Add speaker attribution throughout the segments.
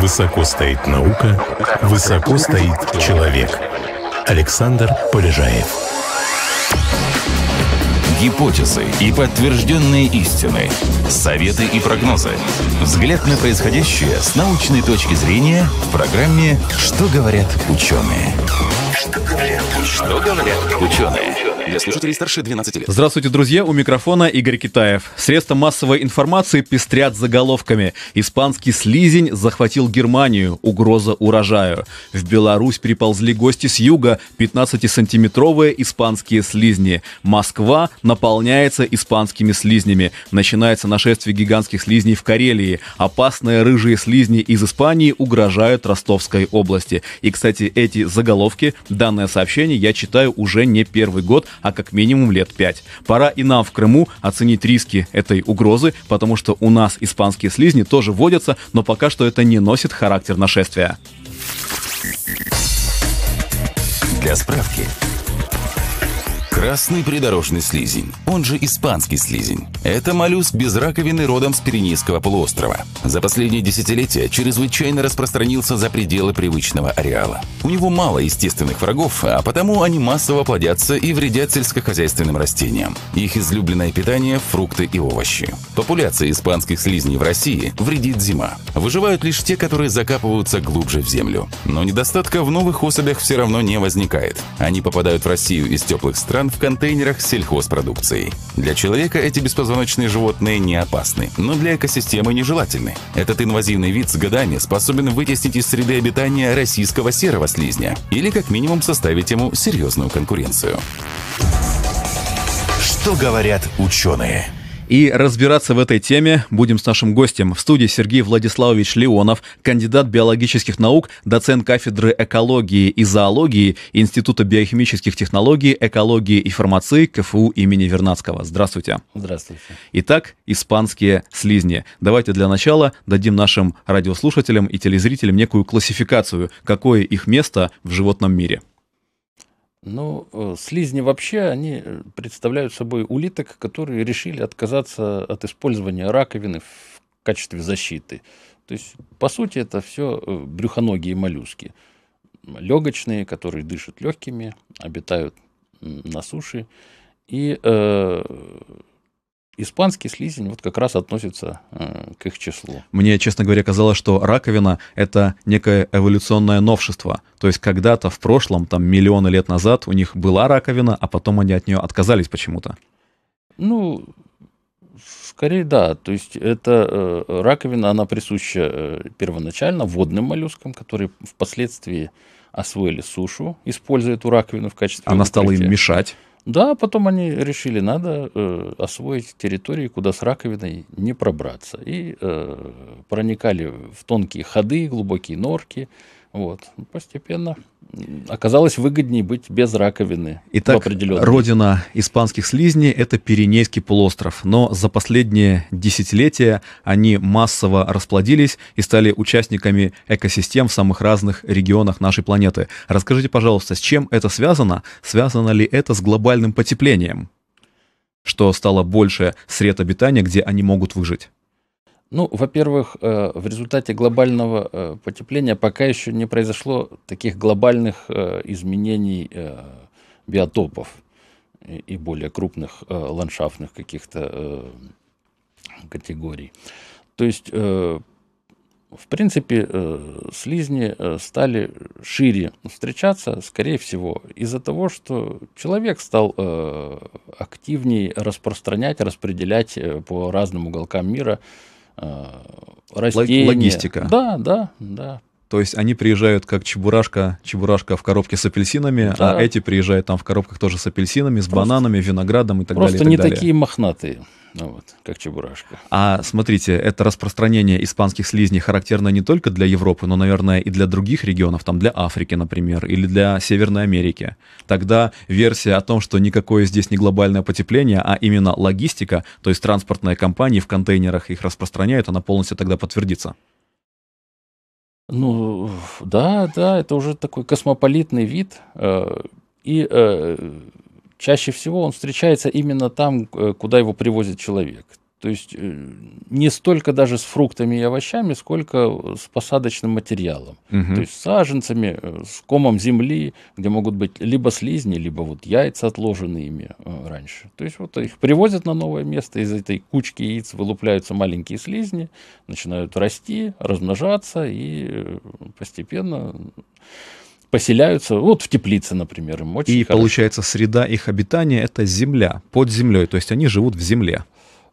Speaker 1: Высоко стоит наука, высоко стоит человек. Александр Полежаев. Гипотезы и подтвержденные истины. Советы и прогнозы. Взгляд на происходящее с научной точки зрения в программе «Что говорят ученые». Что говорят ученые?
Speaker 2: для слушателей старше 12 лет. Здравствуйте, друзья, у микрофона Игорь Китаев. Средства массовой информации пестрят заголовками. Испанский слизень захватил Германию, угроза урожаю. В Беларусь приползли гости с юга, 15-сантиметровые испанские слизни. Москва наполняется испанскими слизнями. Начинается нашествие гигантских слизней в Карелии. Опасные рыжие слизни из Испании угрожают Ростовской области. И, кстати, эти заголовки, данное сообщение я читаю уже не первый год, а как минимум лет 5. Пора и нам в Крыму оценить риски этой угрозы, потому что у нас испанские слизни тоже водятся, но пока что это не носит характер нашествия. Для справки,
Speaker 1: Красный придорожный слизень, он же испанский слизень. Это моллюск без раковины родом с Пиренейского полуострова. За последние десятилетия чрезвычайно распространился за пределы привычного ареала. У него мало естественных врагов, а потому они массово плодятся и вредят сельскохозяйственным растениям. Их излюбленное питание – фрукты и овощи. Популяция испанских слизней в России вредит зима. Выживают лишь те, которые закапываются глубже в землю. Но недостатка в новых особях все равно не возникает. Они попадают в Россию из теплых стран, ресторан в контейнерах с сельхозпродукцией. Для человека эти беспозвоночные животные не опасны, но для экосистемы нежелательны. Этот инвазивный вид с годами способен вытеснить из среды обитания российского серого слизня или как минимум составить ему серьезную конкуренцию. Что говорят
Speaker 2: ученые? И разбираться в этой теме будем с нашим гостем. В студии Сергей Владиславович Леонов, кандидат биологических наук, доцент кафедры экологии и зоологии Института биохимических технологий, экологии и фармации КФУ имени Вернадского. Здравствуйте. Здравствуйте. Итак, испанские слизни. Давайте для начала дадим нашим радиослушателям и телезрителям некую классификацию, какое их место в животном мире.
Speaker 3: Ну, э, слизни вообще, они э, представляют собой улиток, которые решили отказаться от использования раковины в качестве защиты. То есть, по сути, это все э, брюхоногие моллюски. Легочные, которые дышат легкими, обитают на суше. И э, Испанский слизень вот как раз относится э, к их числу.
Speaker 2: Мне, честно говоря, казалось, что раковина – это некое эволюционное новшество. То есть когда-то в прошлом, там миллионы лет назад, у них была раковина, а потом они от нее отказались почему-то.
Speaker 3: Ну, скорее да. То есть эта э, раковина, она присуща э, первоначально водным моллюскам, которые впоследствии освоили сушу, используя эту раковину в качестве... Она укрытия. стала
Speaker 2: им мешать.
Speaker 3: Да, потом они решили, надо э, освоить территории, куда с раковиной не пробраться. И э, проникали в тонкие ходы, глубокие норки, вот. Постепенно
Speaker 2: оказалось выгоднее быть без раковины. Итак, родина испанских слизней – это Пиренейский полуостров. Но за последние десятилетия они массово расплодились и стали участниками экосистем в самых разных регионах нашей планеты. Расскажите, пожалуйста, с чем это связано? Связано ли это с глобальным потеплением? Что стало больше сред обитания, где они могут выжить?
Speaker 3: Ну, во-первых, э, в результате глобального э, потепления пока еще не произошло таких глобальных э, изменений биотопов и более крупных ландшафтных каких-то категорий. То есть, в принципе, слизни стали шире встречаться, скорее всего, из-за того, что человек стал активнее распространять, распределять по разным уголкам мира
Speaker 2: Э, растения. Логистика.
Speaker 3: Да, да, да.
Speaker 2: То есть они приезжают как чебурашка, чебурашка в коробке с апельсинами, а да. а эти приезжают там в коробках тоже с апельсинами, с просто, бананами, виноградом и так просто далее. Просто не далее. такие
Speaker 3: мохнатые. Ну вот, как чебурашка.
Speaker 2: А смотрите, это распространение испанских слизней характерно не только для Европы, но, наверное, и для других регионов, там для Африки, например, или для Северной Америки. Тогда версия о том, что никакое здесь не глобальное потепление, а именно логистика, то есть транспортные компании в контейнерах их распространяют, она полностью тогда подтвердится.
Speaker 3: Ну, да, да, это уже такой космополитный вид. Э, и э, чаще всего он встречается именно там, э, куда его привозит человек. То есть э, не столько даже с фруктами и овощами, сколько с посадочным материалом. Угу. То есть саженцами, э, с комом земли, где могут быть либо слизни, либо вот яйца, отложенные ими э, раньше. То есть вот их привозят на новое место, из этой кучки яиц вылупляются маленькие слизни, начинают расти, размножаться и постепенно
Speaker 2: поселяются, вот в теплице, например, им очень И хорошо. получается, среда их обитания – это земля, под землей, то есть они живут в земле.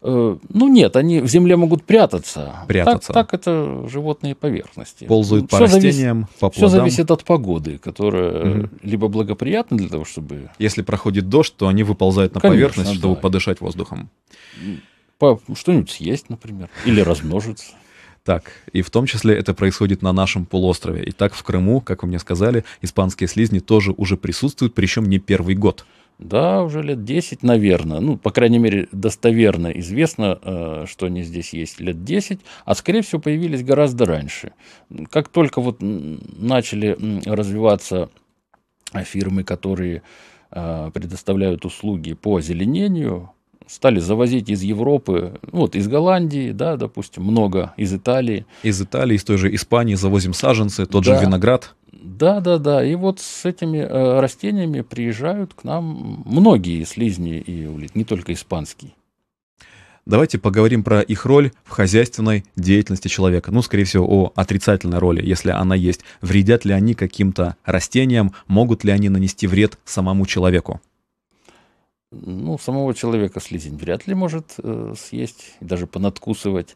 Speaker 2: Э, ну нет, они в земле могут прятаться. Прятаться.
Speaker 3: Так, так это животные поверхности. Ползают по все растениям, завис... по плодам. Все зависит от погоды, которая угу. либо благоприятна для того, чтобы... Если проходит дождь,
Speaker 2: то они выползают на Конечно, поверхность, чтобы да. подышать воздухом. По... Что-нибудь съесть, например, или размножиться. Так, и в том числе это происходит на нашем полуострове. И так в Крыму, как вы мне сказали, испанские слизни тоже уже присутствуют, причем не первый год. Да,
Speaker 3: уже лет 10, наверное. Ну, по крайней мере, достоверно известно, э,
Speaker 2: что они здесь
Speaker 3: есть лет 10, а, скорее всего, появились гораздо раньше. Как только вот начали развиваться фирмы, которые э, предоставляют услуги по озеленению, стали завозить из Европы, ну, вот из Голландии, да, допустим, много, из Италии. Из Италии, из той же Испании завозим саженцы, тот да. же виноград. Да, да, да. И вот с этими э, растениями приезжают к нам многие
Speaker 2: слизни и улит, не только испанские. Давайте поговорим про их роль в хозяйственной деятельности человека. Ну, скорее всего, о отрицательной роли, если она есть. Вредят ли они каким-то растениям, могут ли они нанести вред самому человеку?
Speaker 3: ну, самого человека слизень вряд ли может э, съесть, даже понадкусывать.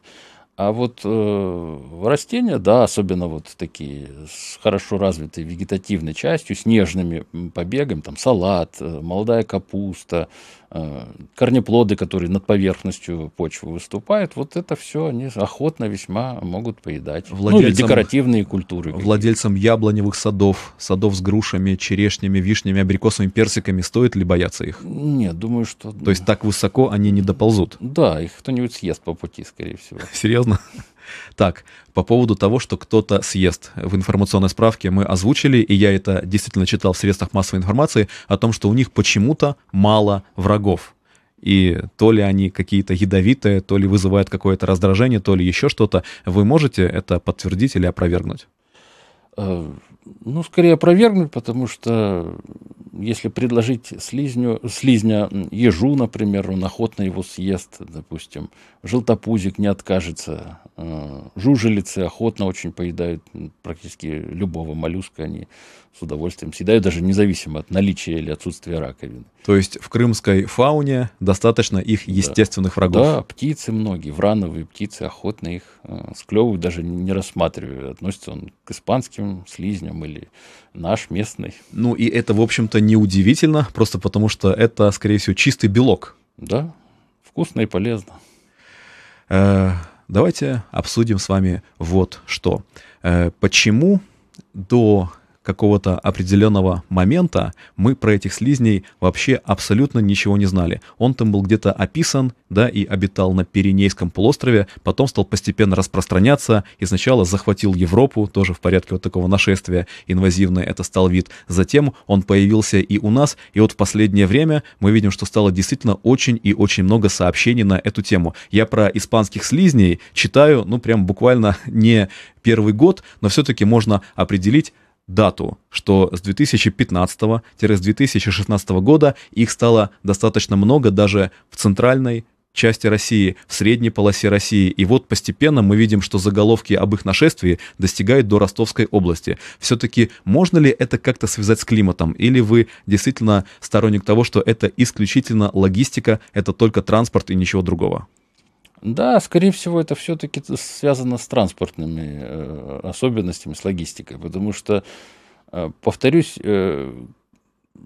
Speaker 3: А вот э, растения, да, особенно вот такие с хорошо развитой вегетативной частью, с нежными побегами, там салат, э, молодая капуста, э, корнеплоды, которые над поверхностью почвы выступают, вот это все они охотно весьма могут поедать. Владельцам, ну, или декоративные
Speaker 2: культуры. Владельцам яблоневых садов, садов с грушами, черешнями, вишнями, абрикосами, персиками, стоит ли бояться их? Нет, думаю, что... То есть так высоко они не доползут? Да, их кто-нибудь съест по пути, скорее всего. Серьезно? серьезно? Так, по поводу того, что кто-то съест. В информационной справке мы озвучили, и я это действительно читал в средствах массовой информации, о том, что у них почему-то мало врагов. И то ли они какие-то ядовитые, то ли вызывают какое-то раздражение, то ли еще что-то. Вы можете это подтвердить или опровергнуть? Э,
Speaker 3: ну, скорее опровергнуть, потому что
Speaker 2: если предложить слизню,
Speaker 3: слизня ежу, например, он охотно его съест, допустим. Желтопузик не откажется. Э, жужелицы охотно очень поедают практически любого моллюска. Они с удовольствием съедают, даже независимо от наличия или отсутствия раковины. То есть в
Speaker 2: крымской фауне достаточно их естественных да. врагов? Да,
Speaker 3: птицы многие, врановые птицы охотно их э, склевывают, даже не рассматривая, относится он к испанским слизням
Speaker 2: или наш местный. Ну и это, в общем-то, неудивительно, просто потому что это, скорее всего, чистый белок. Да, вкусно и полезно. Э, давайте обсудим с вами вот что. Э, почему до какого-то определенного момента мы про этих слизней вообще абсолютно ничего не знали. Он там был где-то описан, да, и обитал на Пиренейском полуострове, потом стал постепенно распространяться и сначала захватил Европу, тоже в порядке вот такого нашествия инвазивное, это стал вид. Затем он появился и у нас, и вот в последнее время мы видим, что стало действительно очень и очень много сообщений на эту тему. Я про испанских слизней читаю, ну, прям буквально не первый год, но все-таки можно определить, дату, что с 2015-2016 года их стало достаточно много даже в центральной части России, в средней полосе России. И вот постепенно мы видим, что заголовки об их нашествии достигают до Ростовской области. Все-таки можно ли это как-то связать с климатом? Или вы действительно сторонник того, что это исключительно логистика, это только транспорт и ничего другого?
Speaker 3: Да, скорее всего, это все-таки связано с транспортными э, особенностями, с логистикой, потому что, э, повторюсь, э,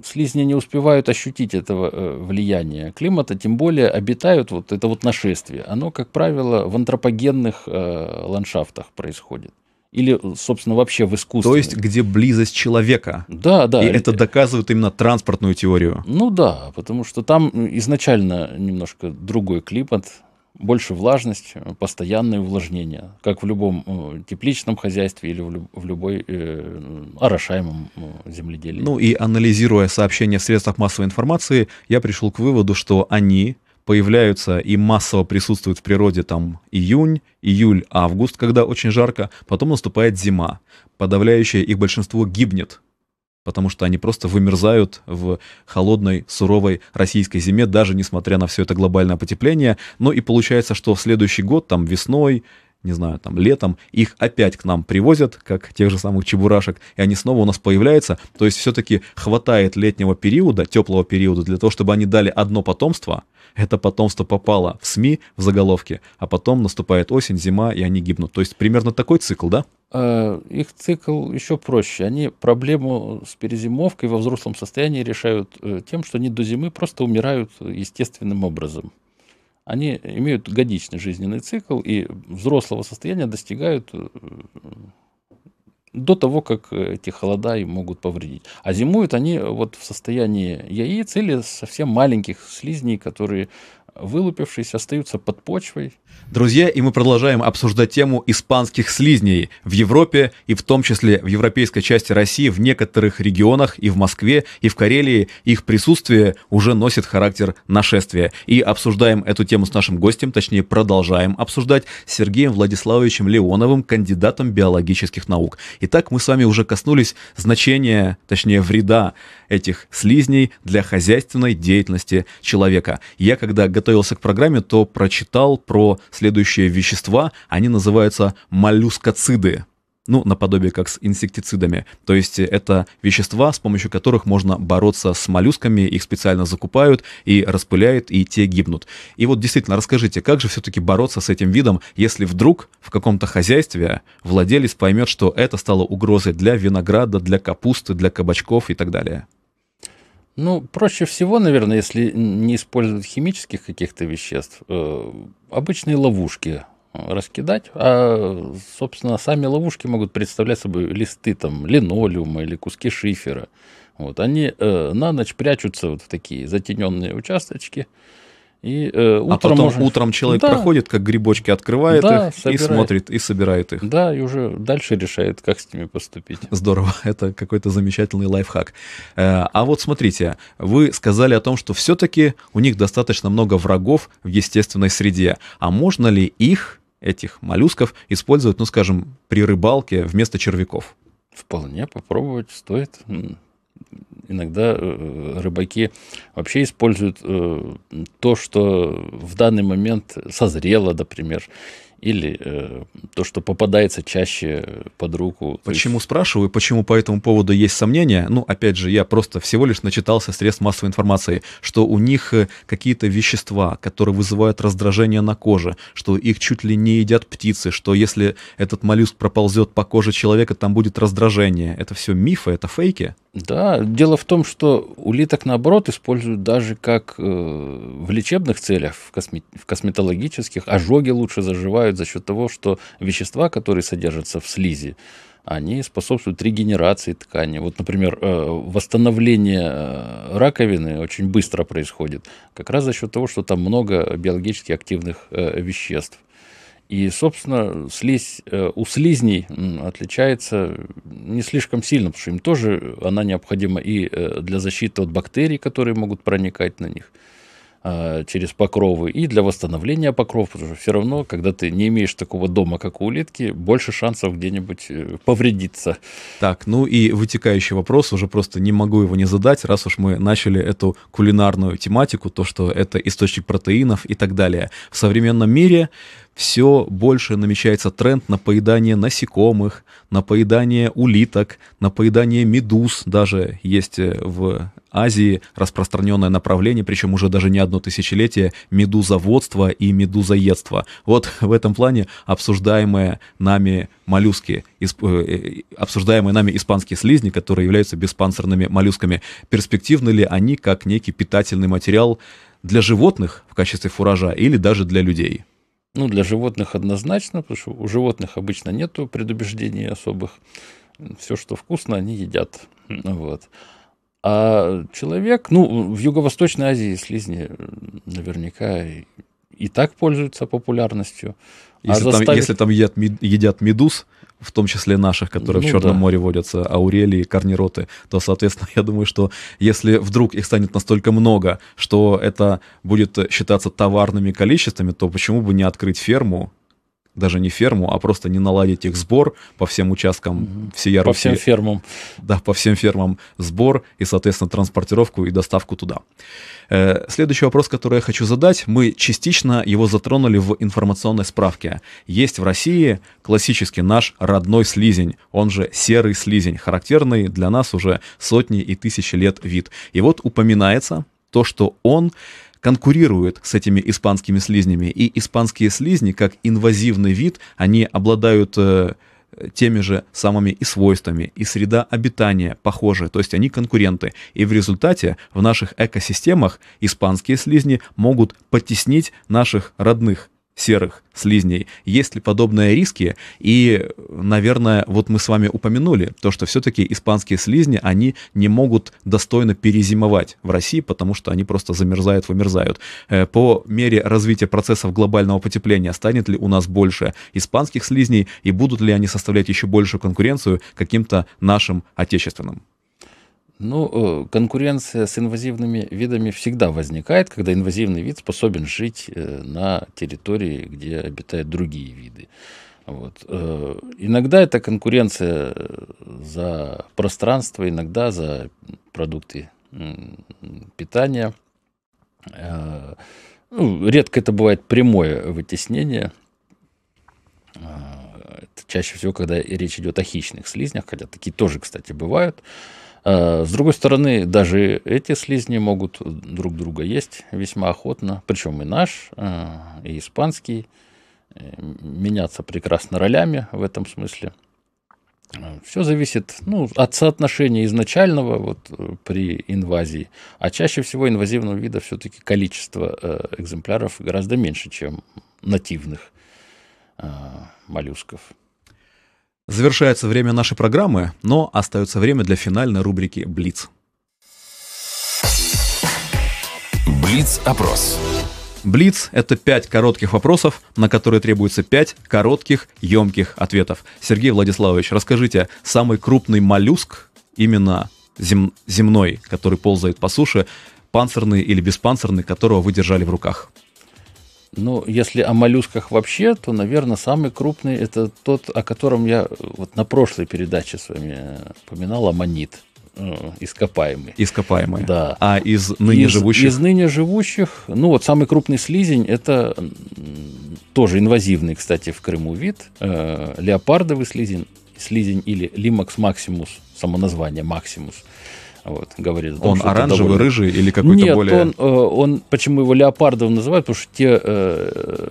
Speaker 3: слизни не успевают ощутить этого э, влияния климата, тем более обитают вот это вот нашествие. Оно, как правило, в антропогенных ландшафтах происходит. Или, собственно, вообще в искусстве. То есть, где
Speaker 2: близость человека. Да, да. И это доказывает именно транспортную теорию.
Speaker 3: Ну да, потому что там изначально немножко другой климат, больше влажность, э, постоянное увлажнение, как в любом э, тепличном хозяйстве или в, люб, в любой э, орошаемом э, земледелии. Ну и
Speaker 2: анализируя сообщения в средствах массовой информации, я пришел к выводу, что они появляются и массово присутствуют в природе там июнь, июль, август, когда очень жарко, потом наступает зима. Подавляющее их большинство гибнет потому что они просто вымерзают в холодной, суровой российской зиме, даже несмотря на все это глобальное потепление. Ну и получается, что в следующий год, там весной, не знаю, там, летом, их опять к нам привозят, как тех же самых чебурашек, и они снова у нас появляются. То есть все-таки хватает летнего периода, теплого периода, для того, чтобы они дали одно потомство. Это потомство попало в СМИ, в заголовки, а потом наступает осень, зима, и они гибнут. То есть примерно такой цикл, да? Э, их
Speaker 3: цикл еще проще. Они проблему с перезимовкой во взрослом состоянии решают э, тем, что они до зимы просто умирают естественным образом они имеют годичный жизненный цикл и взрослого состояния достигают э, до того, как эти холода им могут повредить. А зимуют они вот в состоянии яиц или совсем маленьких слизней, которые вылупившись, остаются под почвой.
Speaker 2: Друзья, и мы продолжаем обсуждать тему испанских слизней в Европе и в том числе в европейской части России, в некоторых регионах и в Москве, и в Карелии их присутствие уже носит характер нашествия. И обсуждаем эту тему с нашим гостем, точнее продолжаем обсуждать с Сергеем Владиславовичем Леоновым, кандидатом биологических наук. Итак, мы с вами уже коснулись значения, точнее вреда этих слизней для хозяйственной деятельности человека. Я когда готов готовился к программе, то прочитал про следующие вещества. Они называются моллюскоциды ну, наподобие как с инсектицидами. То есть э, это вещества, с помощью которых можно бороться с моллюсками, их специально закупают и распыляют, и те гибнут. И вот действительно, расскажите, как же все-таки бороться с этим видом, если вдруг в каком-то хозяйстве владелец поймет, что это стало угрозой для винограда, для капусты, для кабачков и так далее?
Speaker 3: Ну, проще всего, наверное, если не использовать химических каких-то веществ, э, обычные ловушки э, раскидать, а, собственно, сами ловушки могут представлять собой листы там линолеума или куски шифера. Вот, они э, на ночь прячутся вот в такие затененные участочки, и э, а утром а потом можно... утром человек да. проходит, как грибочки открывает да, их собирает. и смотрит,
Speaker 2: и собирает их. Да, и уже дальше решает, как с ними поступить. Здорово, это какой-то замечательный лайфхак. Э, а вот смотрите, вы сказали о том, что все-таки у них достаточно много врагов в естественной среде. А можно ли их, этих моллюсков, использовать, ну скажем, при рыбалке вместо червяков?
Speaker 3: Вполне попробовать стоит иногда э, э, рыбаки вообще используют э, то, что в данный момент созрело, например,
Speaker 2: или э, то, что попадается чаще под руку. Почему есть... спрашиваю, почему по этому поводу есть сомнения? Ну, опять же, я просто всего лишь начитался средств массовой информации, что у них э, какие-то вещества, которые вызывают раздражение на коже, что их чуть ли не едят птицы, что если этот моллюск проползет по коже человека, там будет раздражение. Это все мифы, это фейки?
Speaker 3: Да, дело в том, что улиток, наоборот, используют даже как э, в лечебных целях, в, косме... в косметологических. Ожоги лучше заживают поступают за счет того, что вещества, которые содержатся в слизи, они способствуют регенерации ткани. Вот, например, э, восстановление э, раковины очень быстро происходит, как раз за счет того, что там много биологически активных э, веществ. И, собственно, слизь, у слизней отличается не слишком сильно, потому что им тоже она необходима и для защиты от бактерий, которые могут проникать на них, а, через покровы и для восстановления покров, потому что все равно, когда ты не имеешь
Speaker 2: такого дома, как у улитки, больше шансов где-нибудь э, повредиться. Так, ну и вытекающий вопрос, уже просто не могу его не задать, раз уж мы начали эту кулинарную тематику, то, что это источник протеинов и так далее. В современном мире все больше намечается тренд на поедание насекомых, на поедание улиток, на поедание медуз. Даже есть э, в Азии распространенное направление, причем уже даже не одно тысячелетие, медузоводство и медузоедство. Вот в этом плане обсуждаемые нами моллюски, исп, э, э, обсуждаемые нами испанские слизни, которые являются беспанцирными моллюсками, перспективны ли они как некий питательный материал для животных в качестве фуража или даже для людей? Ну, для животных
Speaker 3: однозначно, потому что у животных обычно нет предубеждений особых. Все, что вкусно, они едят. Вот. А человек, ну, в Юго-Восточной Азии слизни наверняка и, так пользуются популярностью. Если, а заставить... там, если
Speaker 2: там едят, едят медуз, в том числе наших, которые ну, в Черном да. море водятся, аурелии, корнироты, то, соответственно, я думаю, что если вдруг их станет настолько много, что это будет считаться товарными количествами, то почему бы не открыть ферму даже не ферму, а просто не наладить их сбор по всем участкам угу. всей Руси. По всем фермам. Да, по всем фермам сбор и, соответственно, транспортировку и доставку туда. Э, следующий вопрос, который я хочу задать, мы частично его затронули в информационной справке. Есть в России классический наш родной слизень, он же серый слизень, характерный для нас уже сотни и тысячи лет вид. И вот упоминается то, что он конкурируют с этими испанскими слизнями. И испанские слизни, как инвазивный вид, они обладают э, теми же самыми и свойствами, и среда обитания похожа, то есть они конкуренты. И в результате в наших экосистемах испанские слизни могут потеснить наших родных серых слизней. Есть ли подобные риски? И, наверное, вот мы с вами упомянули то, что все-таки испанские слизни, они не могут достойно перезимовать в России, потому что они просто замерзают, вымерзают. Э, по мере развития процессов глобального потепления станет ли у нас больше испанских слизней и будут ли они составлять еще большую конкуренцию каким-то нашим отечественным?
Speaker 3: Ну, э, конкуренция с инвазивными видами всегда возникает, когда инвазивный вид способен жить э, на территории, где обитают другие виды. Вот. Э, иногда это конкуренция за пространство, иногда за продукты питания. Ну, редко это бывает прямое вытеснение. Это чаще всего, когда речь идет о хищных слизнях, хотя такие тоже, кстати, бывают. А, с другой стороны, даже эти слизни могут друг друга есть весьма охотно, причем и наш, а, и испанский, э, меняться прекрасно ролями в этом смысле. А, Все зависит ну, от соотношения изначального вот, э, при инвазии, а чаще всего инвазивного вида все-таки количество э, экземпляров гораздо меньше, чем нативных
Speaker 2: э, моллюсков. Завершается время нашей программы, но остается время для финальной рубрики «Блиц». Блиц-опрос. Блиц – это пять коротких вопросов, на которые требуется пять коротких, емких ответов. Сергей Владиславович, расскажите, самый крупный моллюск, именно зем, земной, который ползает по суше, панцирный или беспанцирный, которого вы держали в руках?
Speaker 3: Ну, если о моллюсках вообще, то, наверное, самый крупный это тот, о котором я э, вот на прошлой передаче с вами э, упоминал, аммонит э, ископаемый. Ископаемый. Да. А из ныне из, живущих? Из ныне живущих, ну вот самый крупный слизень, это тоже инвазивный, кстати, в Крыму вид, э, леопардовый слизень, слизень или лимакс максимус, само название максимус. Вот, говорит о том, он оранжевый, довольно... рыжий или какой-то Нет, более... Он, э, он, почему его леопардовым называют, потому что те, э,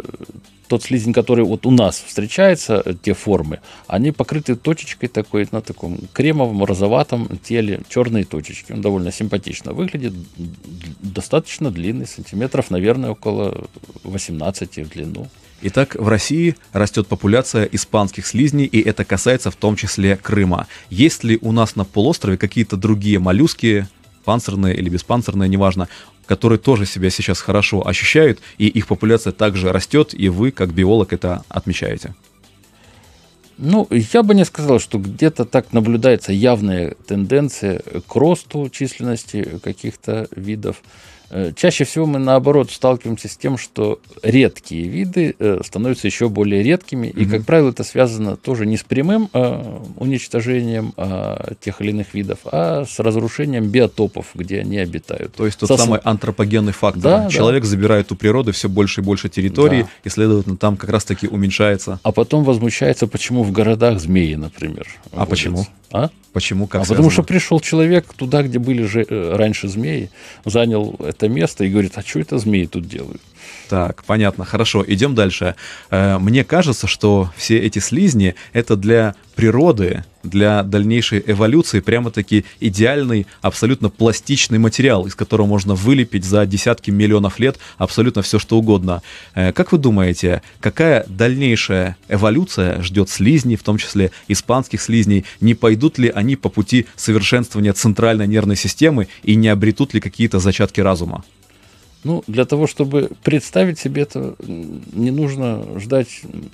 Speaker 3: тот слизень, который вот у нас встречается, э, те формы, они покрыты точечкой такой, на таком кремовом, розоватом теле, черные точечки. Он довольно симпатично выглядит, достаточно длинный,
Speaker 2: сантиметров, наверное, около 18 в длину. Итак, в России растет популяция испанских слизней, и это касается в том числе Крыма. Есть ли у нас на полуострове какие-то другие моллюски, панцирные или беспанцирные, неважно, которые тоже себя сейчас хорошо ощущают, и их популяция также растет, и вы, как биолог, это отмечаете? Ну, я бы не сказал, что где-то так наблюдается явная
Speaker 3: тенденция к росту численности каких-то видов. Э, чаще всего мы, наоборот, сталкиваемся с тем, что редкие виды э, становятся еще более редкими, mm-hmm. и, как правило, это связано тоже не с прямым э, уничтожением э, тех или
Speaker 2: иных видов, а с разрушением биотопов, где они обитают. То есть тот Сос... самый антропогенный фактор. Да, Человек да. забирает у природы все больше и больше территории, да. и, следовательно, там как раз-таки уменьшается. А потом возмущается, почему в городах змеи, например. А водятся. почему? А? Почему? Как а связано? потому что
Speaker 3: пришел человек туда, где были же э, раньше змеи, занял это место и говорит,
Speaker 2: а что это змеи тут делают? Так, понятно, хорошо, идем дальше. Э, мне кажется, что все эти слизни — это для природы, для дальнейшей эволюции прямо-таки идеальный, абсолютно пластичный материал, из которого можно вылепить за десятки миллионов лет абсолютно все, что угодно. Э, как вы думаете, какая дальнейшая эволюция ждет слизни, в том числе испанских слизней? Не пойдут ли они по пути совершенствования центральной нервной системы и не обретут ли какие-то зачатки разума?
Speaker 3: Ну, для того, чтобы представить себе это, не нужно ждать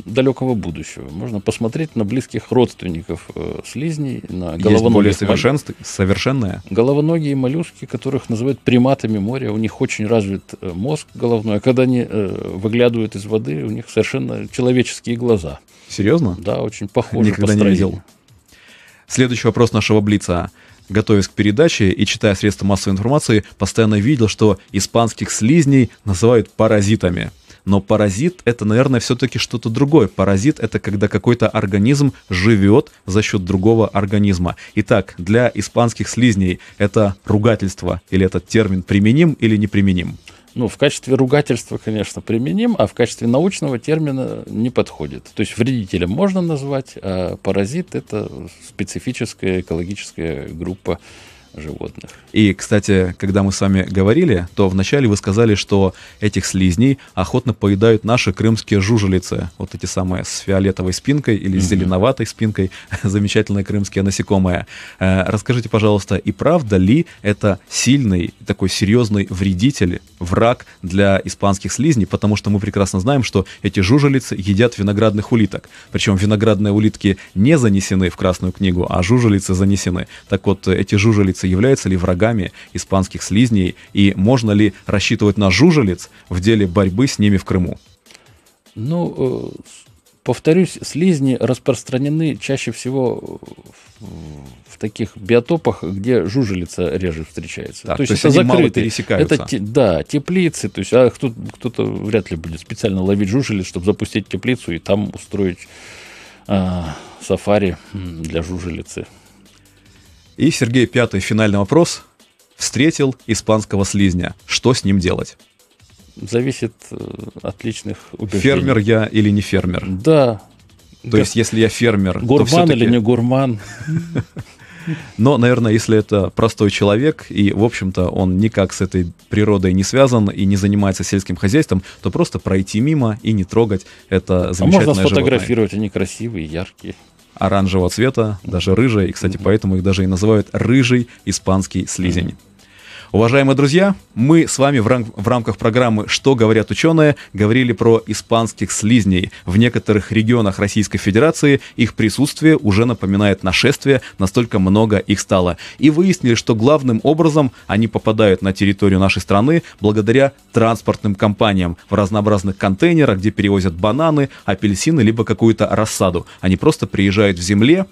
Speaker 3: далекого будущего. Можно посмотреть на близких родственников э, слизней, на головоногие. Есть более
Speaker 2: совершенные?
Speaker 3: Головоногие моллюски, которых называют приматами моря. У них очень развит э, мозг головной. А когда они э, выглядывают из воды, у них совершенно человеческие глаза.
Speaker 2: Серьезно? Да, очень похоже Никогда по строению. не видел. Следующий вопрос нашего Блица готовясь к передаче и читая средства массовой информации, постоянно видел, что испанских слизней называют паразитами. Но паразит — это, наверное, все-таки что-то другое. Паразит — это когда какой-то организм живет за счет другого организма. Итак, для испанских слизней это ругательство или этот термин применим или неприменим?
Speaker 3: ну, в качестве ругательства, конечно, применим, а в качестве научного
Speaker 2: термина
Speaker 3: не подходит. То есть вредителем можно назвать, а паразит – это специфическая экологическая
Speaker 2: группа животных. И, кстати, когда мы с вами говорили, то вначале вы сказали, что этих слизней охотно поедают наши крымские жужелицы. Вот эти самые с фиолетовой спинкой или с зеленоватой спинкой замечательные крымские насекомые. Э, расскажите, пожалуйста, и правда ли это сильный, такой серьезный вредитель, враг для испанских слизней? Потому что мы прекрасно знаем, что эти жужелицы едят виноградных улиток. Причем виноградные улитки не занесены в Красную книгу, а жужелицы занесены. Так вот, эти жужелицы задуматься, являются ли врагами испанских слизней и можно ли рассчитывать на жужелиц в деле борьбы с ними в Крыму?
Speaker 3: Ну, э, повторюсь, слизни распространены чаще всего в, таких биотопах, где жужелица реже встречается. Так, то, то есть, есть это закрытые. пересекаются. Это, да, теплицы. То есть, а кто, кто-то вряд ли будет специально ловить жужелиц, чтобы запустить теплицу и там
Speaker 2: устроить э, сафари для жужелицы. И Сергей Пятый, финальный вопрос. Встретил испанского слизня. Что с ним делать?
Speaker 3: Зависит э, от личных убеждений. Фермер я
Speaker 2: или не фермер? Да. То Гор... есть, если я фермер, гурман то или не гурман? Но, наверное, если это простой человек, и, в общем-то, он никак с этой природой не связан и не занимается сельским хозяйством, то просто пройти мимо и не трогать это замечательное А можно сфотографировать,
Speaker 3: животное. они красивые, яркие
Speaker 2: оранжевого цвета, даже рыжая. И, кстати, поэтому их даже и называют рыжий испанский слизень. Уважаемые друзья, мы с вами в, рам- в рамках программы «Что говорят ученые» говорили про испанских слизней. В некоторых регионах Российской Федерации их присутствие уже напоминает нашествие, настолько много их стало. И выяснили, что главным образом они попадают на территорию нашей страны благодаря транспортным компаниям в разнообразных контейнерах, где перевозят бананы, апельсины, либо какую-то рассаду. Они просто приезжают в земле,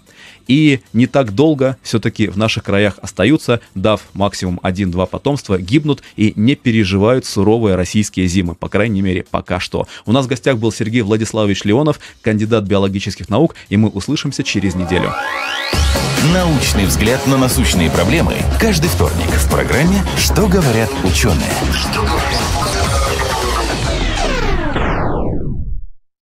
Speaker 2: и не так долго все-таки в наших краях остаются, дав максимум 1-2 потомства, гибнут и не переживают суровые российские зимы, по крайней мере, пока что. У нас в гостях был Сергей Владиславович Леонов, кандидат биологических наук, и мы услышимся через неделю.
Speaker 1: Научный взгляд на насущные проблемы каждый вторник в программе «Что говорят ученые». Что говорят?